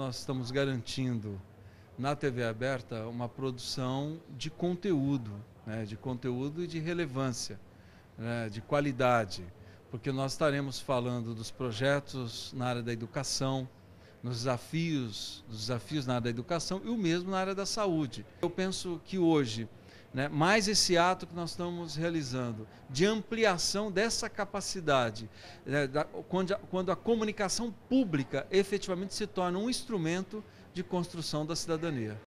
Nós estamos garantindo na TV aberta uma produção de conteúdo, né, de conteúdo e de relevância, né, de qualidade, porque nós estaremos falando dos projetos na área da educação, nos desafios, dos desafios na área da educação e o mesmo na área da saúde. Eu penso que hoje né? Mais esse ato que nós estamos realizando de ampliação dessa capacidade, né? da, quando, a, quando a comunicação pública efetivamente se torna um instrumento de construção da cidadania.